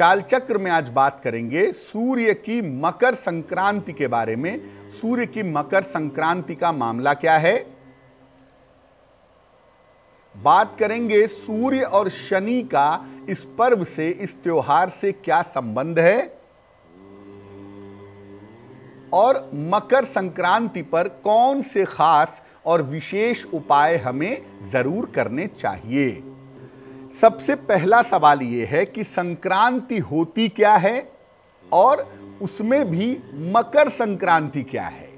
चाल चक्र में आज बात करेंगे सूर्य की मकर संक्रांति के बारे में सूर्य की मकर संक्रांति का मामला क्या है बात करेंगे सूर्य और शनि का इस पर्व से इस त्योहार से क्या संबंध है और मकर संक्रांति पर कौन से खास और विशेष उपाय हमें जरूर करने चाहिए सबसे पहला सवाल ये है कि संक्रांति होती क्या है और उसमें भी मकर संक्रांति क्या है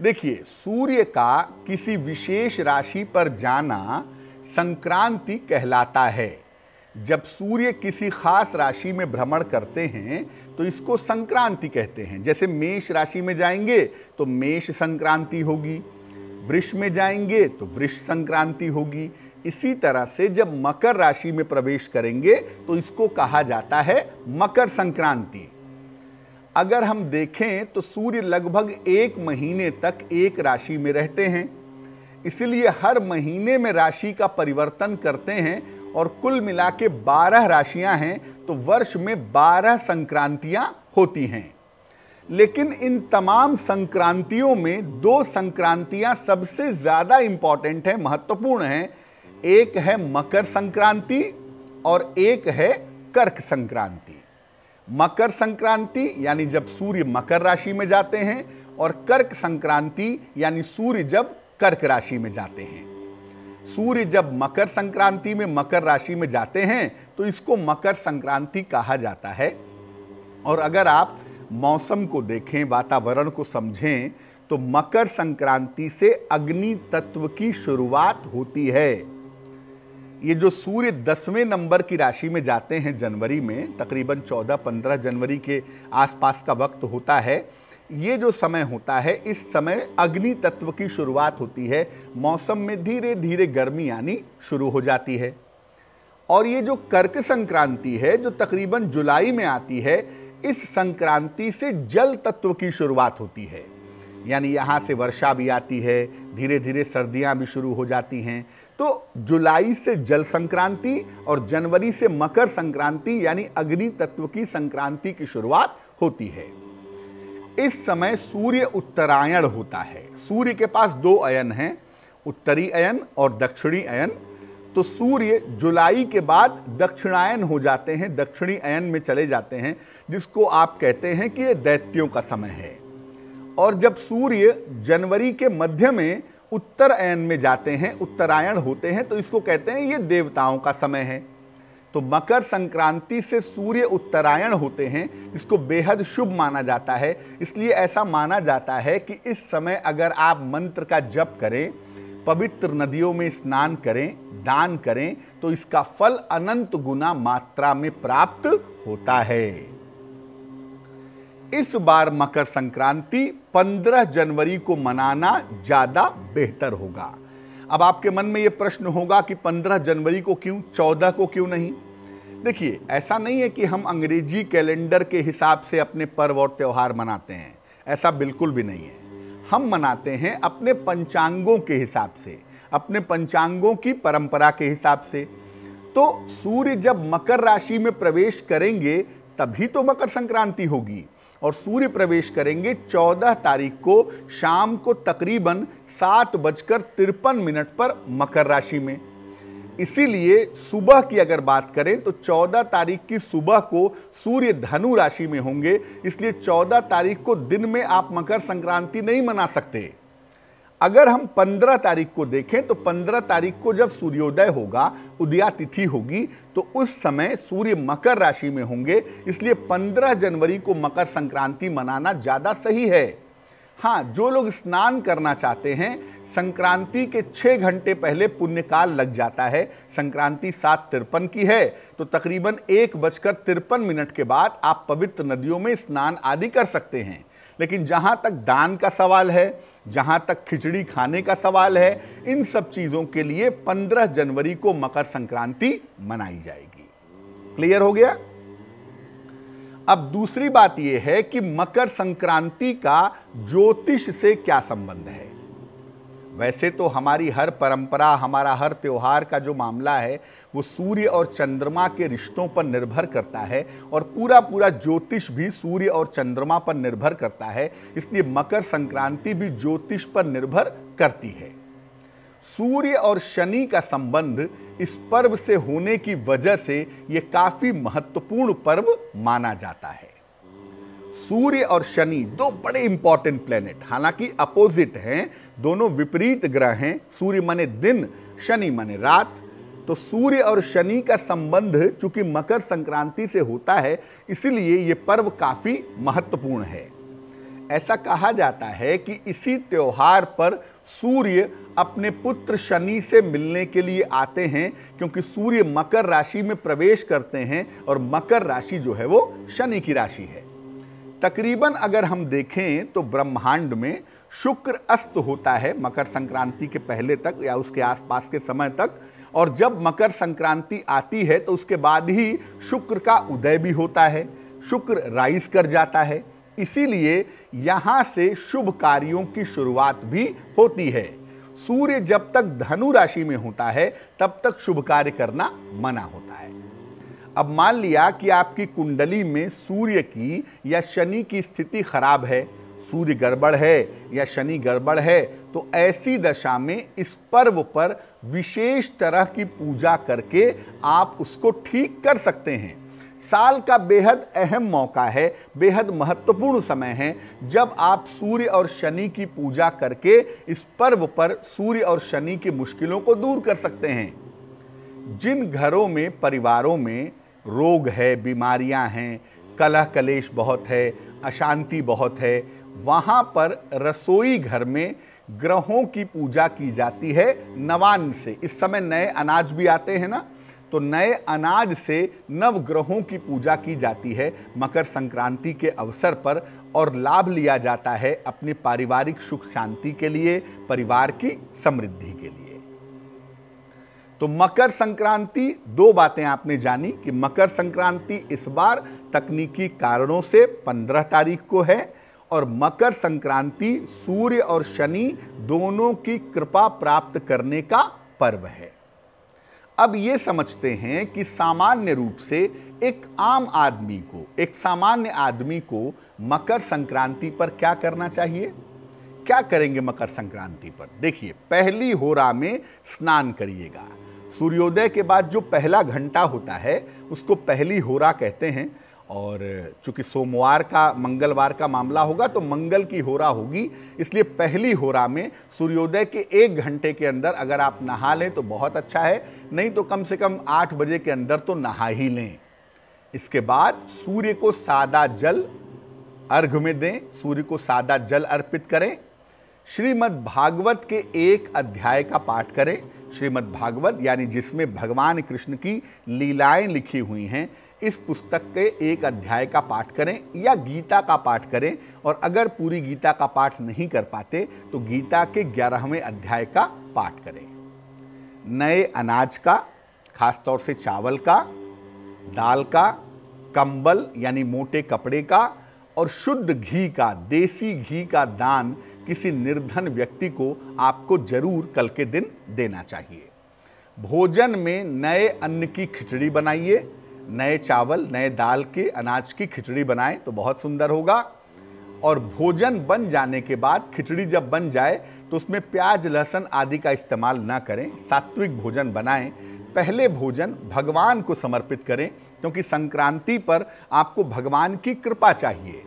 देखिए सूर्य का किसी विशेष राशि पर जाना संक्रांति कहलाता है जब सूर्य किसी खास राशि में भ्रमण करते हैं तो इसको संक्रांति कहते हैं जैसे मेष राशि में जाएंगे तो मेष संक्रांति होगी वृष में जाएंगे तो वृष संक्रांति होगी इसी तरह से जब मकर राशि में प्रवेश करेंगे तो इसको कहा जाता है मकर संक्रांति अगर हम देखें तो सूर्य लगभग एक महीने तक एक राशि में रहते हैं इसलिए हर महीने में राशि का परिवर्तन करते हैं और कुल मिला के बारह राशियाँ हैं तो वर्ष में बारह संक्रांतियाँ होती हैं लेकिन इन तमाम संक्रांतियों में दो संक्रांतियाँ सबसे ज़्यादा इम्पॉर्टेंट हैं महत्वपूर्ण हैं एक है मकर संक्रांति और एक है कर्क संक्रांति मकर संक्रांति यानी जब सूर्य मकर राशि में जाते हैं और कर्क संक्रांति यानी सूर्य जब कर्क राशि में जाते हैं सूर्य जब मकर संक्रांति में मकर राशि में जाते हैं तो इसको मकर संक्रांति कहा जाता है और अगर आप मौसम को देखें वातावरण को समझें तो मकर संक्रांति से अग्नि तत्व की शुरुआत होती है ये जो सूर्य दसवें नंबर की राशि में जाते हैं जनवरी में तकरीबन 14-15 जनवरी के आसपास का वक्त होता है ये जो समय होता है इस समय अग्नि तत्व की शुरुआत होती है मौसम में धीरे धीरे गर्मी आनी शुरू हो जाती है और ये जो कर्क संक्रांति है जो तकरीबन जुलाई में आती है इस संक्रांति से जल तत्व की शुरुआत होती है यानी यहाँ से वर्षा भी आती है धीरे धीरे सर्दियाँ भी शुरू हो जाती हैं तो जुलाई से जल संक्रांति और जनवरी से मकर संक्रांति यानी अग्नि तत्व की संक्रांति की शुरुआत होती है इस समय सूर्य उत्तरायण होता है सूर्य के पास दो अयन हैं उत्तरी अयन और दक्षिणी अयन तो सूर्य जुलाई के बाद दक्षिणायन हो जाते हैं दक्षिणी अयन में चले जाते हैं जिसको आप कहते हैं कि ये दैत्यों का समय है और जब सूर्य जनवरी के मध्य में उत्तरायण में जाते हैं उत्तरायण होते हैं तो इसको कहते हैं ये देवताओं का समय है तो मकर संक्रांति से सूर्य उत्तरायण होते हैं इसको बेहद शुभ माना जाता है इसलिए ऐसा माना जाता है कि इस समय अगर आप मंत्र का जप करें पवित्र नदियों में स्नान करें दान करें तो इसका फल अनंत गुना मात्रा में प्राप्त होता है इस बार मकर संक्रांति 15 जनवरी को मनाना ज़्यादा बेहतर होगा अब आपके मन में यह प्रश्न होगा कि 15 जनवरी को क्यों 14 को क्यों नहीं देखिए ऐसा नहीं है कि हम अंग्रेजी कैलेंडर के हिसाब से अपने पर्व और त्यौहार मनाते हैं ऐसा बिल्कुल भी नहीं है हम मनाते हैं अपने पंचांगों के हिसाब से अपने पंचांगों की परंपरा के हिसाब से तो सूर्य जब मकर राशि में प्रवेश करेंगे तभी तो मकर संक्रांति होगी और सूर्य प्रवेश करेंगे 14 तारीख को शाम को तकरीबन सात बजकर तिरपन मिनट पर मकर राशि में इसीलिए सुबह की अगर बात करें तो 14 तारीख की सुबह को सूर्य धनु राशि में होंगे इसलिए 14 तारीख को दिन में आप मकर संक्रांति नहीं मना सकते अगर हम 15 तारीख को देखें तो 15 तारीख को जब सूर्योदय होगा उदया तिथि होगी तो उस समय सूर्य मकर राशि में होंगे इसलिए 15 जनवरी को मकर संक्रांति मनाना ज़्यादा सही है हाँ जो लोग स्नान करना चाहते हैं संक्रांति के छः घंटे पहले पुण्यकाल लग जाता है संक्रांति सात तिरपन की है तो तकरीबन एक बजकर तिरपन मिनट के बाद आप पवित्र नदियों में स्नान आदि कर सकते हैं लेकिन जहाँ तक दान का सवाल है जहाँ तक खिचड़ी खाने का सवाल है इन सब चीज़ों के लिए 15 जनवरी को मकर संक्रांति मनाई जाएगी क्लियर हो गया अब दूसरी बात यह है कि मकर संक्रांति का ज्योतिष से क्या संबंध है वैसे तो हमारी हर परंपरा हमारा हर त्यौहार का जो मामला है वो सूर्य और चंद्रमा के रिश्तों पर निर्भर करता है और पूरा पूरा ज्योतिष भी सूर्य और चंद्रमा पर निर्भर करता है इसलिए मकर संक्रांति भी ज्योतिष पर निर्भर करती है सूर्य और शनि का संबंध इस पर्व से होने की वजह से ये काफ़ी महत्वपूर्ण पर्व माना जाता है सूर्य और शनि दो बड़े इंपॉर्टेंट प्लेनेट हालांकि अपोजिट हैं दोनों विपरीत ग्रह हैं सूर्य माने दिन शनि माने रात तो सूर्य और शनि का संबंध चूंकि मकर संक्रांति से होता है इसीलिए ये पर्व काफ़ी महत्वपूर्ण है ऐसा कहा जाता है कि इसी त्यौहार पर सूर्य अपने पुत्र शनि से मिलने के लिए आते हैं क्योंकि सूर्य मकर राशि में प्रवेश करते हैं और मकर राशि जो है वो शनि की राशि है तकरीबन अगर हम देखें तो ब्रह्मांड में शुक्र अस्त होता है मकर संक्रांति के पहले तक या उसके आसपास के समय तक और जब मकर संक्रांति आती है तो उसके बाद ही शुक्र का उदय भी होता है शुक्र राइज कर जाता है इसीलिए यहाँ से शुभ कार्यों की शुरुआत भी होती है सूर्य जब तक धनु राशि में होता है तब तक शुभ कार्य करना मना होता है अब मान लिया कि आपकी कुंडली में सूर्य की या शनि की स्थिति खराब है सूर्य गड़बड़ है या शनि गड़बड़ है तो ऐसी दशा में इस पर्व पर विशेष तरह की पूजा करके आप उसको ठीक कर सकते हैं साल का बेहद अहम मौका है बेहद महत्वपूर्ण समय है जब आप सूर्य और शनि की पूजा करके इस पर्व पर सूर्य और शनि की मुश्किलों को दूर कर सकते हैं जिन घरों में परिवारों में रोग है बीमारियां हैं कलह कलेश बहुत है अशांति बहुत है वहाँ पर रसोई घर में ग्रहों की पूजा की जाती है नवान से इस समय नए अनाज भी आते हैं ना तो नए अनाज से नवग्रहों की पूजा की जाती है मकर संक्रांति के अवसर पर और लाभ लिया जाता है अपने पारिवारिक सुख शांति के लिए परिवार की समृद्धि के लिए तो मकर संक्रांति दो बातें आपने जानी कि मकर संक्रांति इस बार तकनीकी कारणों से 15 तारीख को है और मकर संक्रांति सूर्य और शनि दोनों की कृपा प्राप्त करने का पर्व है अब ये समझते हैं कि सामान्य रूप से एक आम आदमी को एक सामान्य आदमी को मकर संक्रांति पर क्या करना चाहिए क्या करेंगे मकर संक्रांति पर देखिए पहली होरा में स्नान करिएगा सूर्योदय के बाद जो पहला घंटा होता है उसको पहली होरा कहते हैं और चूंकि सोमवार का मंगलवार का मामला होगा तो मंगल की होरा होगी इसलिए पहली होरा में सूर्योदय के एक घंटे के अंदर अगर आप नहा लें तो बहुत अच्छा है नहीं तो कम से कम आठ बजे के अंदर तो नहा ही लें इसके बाद सूर्य को सादा जल अर्घ में दें सूर्य को सादा जल अर्पित करें श्रीमद् भागवत के एक अध्याय का पाठ करें श्रीमद् भागवत यानी जिसमें भगवान कृष्ण की लीलाएं लिखी हुई हैं इस पुस्तक के एक अध्याय का पाठ करें या गीता का पाठ करें और अगर पूरी गीता का पाठ नहीं कर पाते तो गीता के ग्यारहवें अध्याय का पाठ करें नए अनाज का खासतौर से चावल का दाल का कंबल यानी मोटे कपड़े का और शुद्ध घी का देसी घी का दान किसी निर्धन व्यक्ति को आपको जरूर कल के दिन देना चाहिए भोजन में नए अन्न की खिचड़ी बनाइए नए चावल नए दाल के अनाज की खिचड़ी बनाएं तो बहुत सुंदर होगा और भोजन बन जाने के बाद खिचड़ी जब बन जाए तो उसमें प्याज लहसुन आदि का इस्तेमाल ना करें सात्विक भोजन बनाएं पहले भोजन भगवान को समर्पित करें क्योंकि संक्रांति पर आपको भगवान की कृपा चाहिए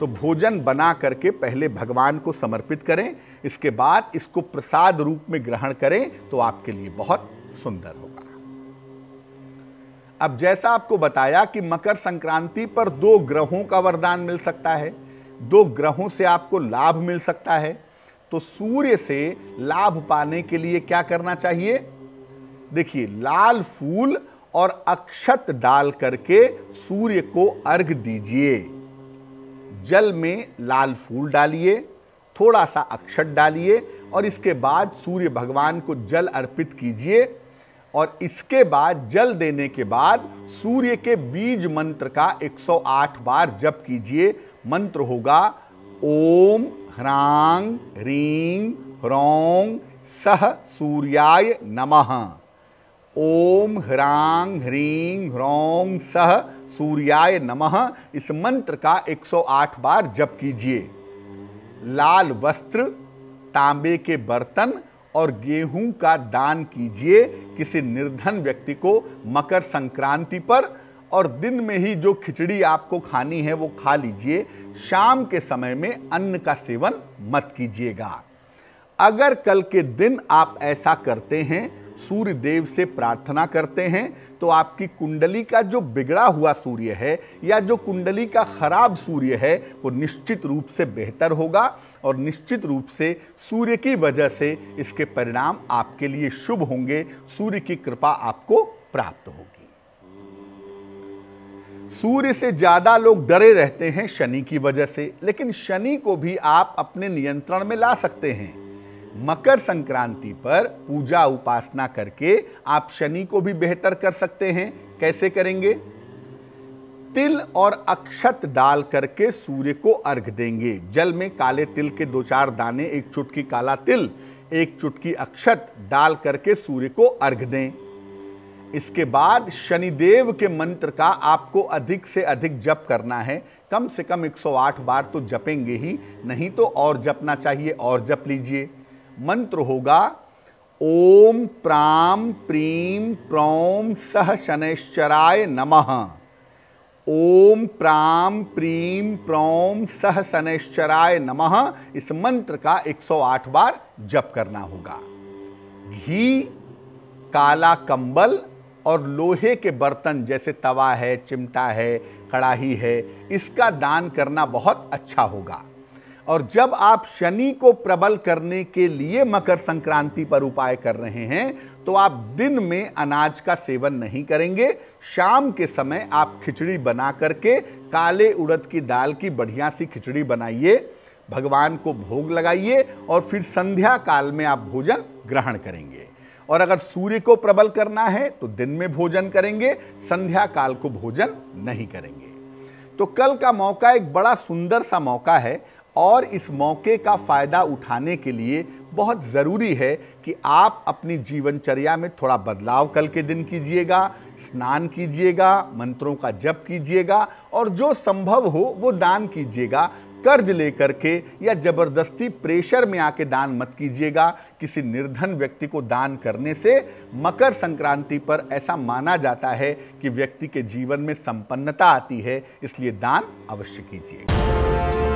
तो भोजन बना करके पहले भगवान को समर्पित करें इसके बाद इसको प्रसाद रूप में ग्रहण करें तो आपके लिए बहुत सुंदर होगा अब जैसा आपको बताया कि मकर संक्रांति पर दो ग्रहों का वरदान मिल सकता है दो ग्रहों से आपको लाभ मिल सकता है तो सूर्य से लाभ पाने के लिए क्या करना चाहिए देखिए लाल फूल और अक्षत डाल करके सूर्य को अर्घ दीजिए जल में लाल फूल डालिए थोड़ा सा अक्षत डालिए और इसके बाद सूर्य भगवान को जल अर्पित कीजिए और इसके बाद जल देने के बाद सूर्य के बीज मंत्र का 108 बार जप कीजिए मंत्र होगा ओम ह्रांग ह्रीं ह्रौं सह सूर्याय नमः ओम ह्रांग ह्रीं ह्रौं सह सूर्याय नमः इस मंत्र का 108 बार जप कीजिए लाल वस्त्र तांबे के बर्तन और गेहूं का दान कीजिए किसी निर्धन व्यक्ति को मकर संक्रांति पर और दिन में ही जो खिचड़ी आपको खानी है वो खा लीजिए शाम के समय में अन्न का सेवन मत कीजिएगा अगर कल के दिन आप ऐसा करते हैं सूर्य देव से प्रार्थना करते हैं तो आपकी कुंडली का जो बिगड़ा हुआ सूर्य है या जो कुंडली का खराब सूर्य है वो निश्चित रूप से बेहतर होगा और निश्चित रूप से सूर्य की वजह से इसके परिणाम आपके लिए शुभ होंगे सूर्य की कृपा आपको प्राप्त होगी सूर्य से ज़्यादा लोग डरे रहते हैं शनि की वजह से लेकिन शनि को भी आप अपने नियंत्रण में ला सकते हैं मकर संक्रांति पर पूजा उपासना करके आप शनि को भी बेहतर कर सकते हैं कैसे करेंगे तिल और अक्षत डाल करके सूर्य को अर्घ देंगे जल में काले तिल के दो चार दाने एक चुटकी काला तिल एक चुटकी अक्षत डाल करके सूर्य को अर्घ दें इसके बाद शनिदेव के मंत्र का आपको अधिक से अधिक जप करना है कम से कम 108 बार तो जपेंगे ही नहीं तो और जपना चाहिए और जप लीजिए मंत्र होगा ओम प्राम प्रीम प्रौम सह शनैश्चराय नमः ओम प्राम प्रीम प्रौम सह शनैश्चराय नमः इस मंत्र का 108 बार जप करना होगा घी काला कंबल और लोहे के बर्तन जैसे तवा है चिमटा है कड़ाही है इसका दान करना बहुत अच्छा होगा और जब आप शनि को प्रबल करने के लिए मकर संक्रांति पर उपाय कर रहे हैं तो आप दिन में अनाज का सेवन नहीं करेंगे शाम के समय आप खिचड़ी बना करके काले उड़द की दाल की बढ़िया सी खिचड़ी बनाइए भगवान को भोग लगाइए और फिर संध्या काल में आप भोजन ग्रहण करेंगे और अगर सूर्य को प्रबल करना है तो दिन में भोजन करेंगे संध्या काल को भोजन नहीं करेंगे तो कल का मौका एक बड़ा सुंदर सा मौका है और इस मौके का फ़ायदा उठाने के लिए बहुत ज़रूरी है कि आप अपनी जीवनचर्या में थोड़ा बदलाव कल के दिन कीजिएगा स्नान कीजिएगा मंत्रों का जप कीजिएगा और जो संभव हो वो दान कीजिएगा कर्ज लेकर के या ज़बरदस्ती प्रेशर में आके दान मत कीजिएगा किसी निर्धन व्यक्ति को दान करने से मकर संक्रांति पर ऐसा माना जाता है कि व्यक्ति के जीवन में संपन्नता आती है इसलिए दान अवश्य कीजिएगा